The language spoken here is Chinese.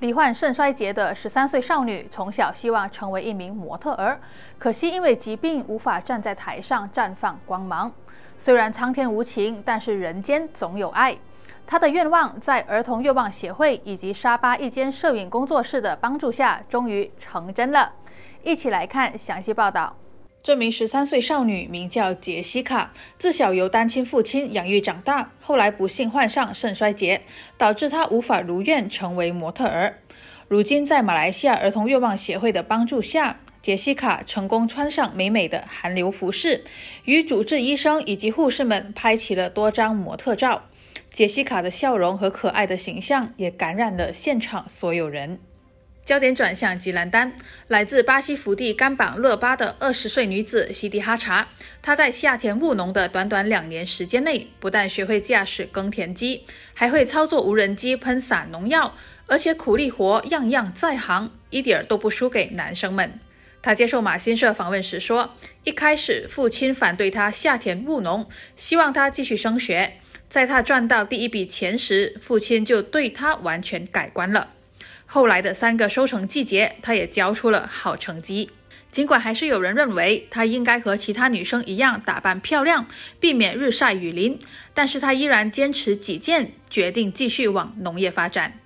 罹患肾衰竭的十三岁少女，从小希望成为一名模特儿，可惜因为疾病无法站在台上绽放光芒。虽然苍天无情，但是人间总有爱。她的愿望在儿童愿望协会以及沙巴一间摄影工作室的帮助下，终于成真了。一起来看详细报道。这名十三岁少女名叫杰西卡，自小由单亲父亲养育长大。后来不幸患上肾衰竭，导致她无法如愿成为模特儿。如今，在马来西亚儿童愿望协会的帮助下，杰西卡成功穿上美美的韩流服饰，与主治医生以及护士们拍起了多张模特照。杰西卡的笑容和可爱的形象也感染了现场所有人。焦点转向吉兰丹，来自巴西福地甘榜勒巴的二十岁女子西迪哈查，她在下田务农的短短两年时间内，不但学会驾驶耕田机，还会操作无人机喷洒农药，而且苦力活样样在行，一点都不输给男生们。他接受马新社访问时说：“一开始父亲反对他下田务农，希望他继续升学。在他赚到第一笔钱时，父亲就对他完全改观了。”后来的三个收成季节，她也交出了好成绩。尽管还是有人认为她应该和其他女生一样打扮漂亮，避免日晒雨淋，但是她依然坚持己见，决定继续往农业发展。